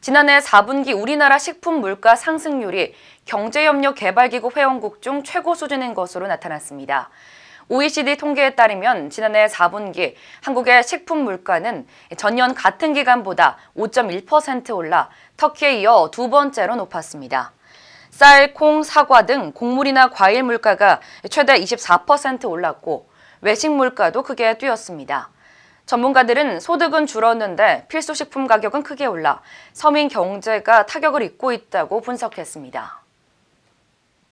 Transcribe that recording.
지난해 4분기 우리나라 식품 물가 상승률이 경제협력 개발기구 회원국 중 최고 수준인 것으로 나타났습니다. OECD 통계에 따르면 지난해 4분기 한국의 식품 물가는 전년 같은 기간보다 5.1% 올라 터키에 이어 두 번째로 높았습니다. 쌀, 콩, 사과 등 곡물이나 과일 물가가 최대 24% 올랐고 외식 물가도 크게 뛰었습니다. 전문가들은 소득은 줄었는데 필수식품 가격은 크게 올라 서민 경제가 타격을 입고 있다고 분석했습니다.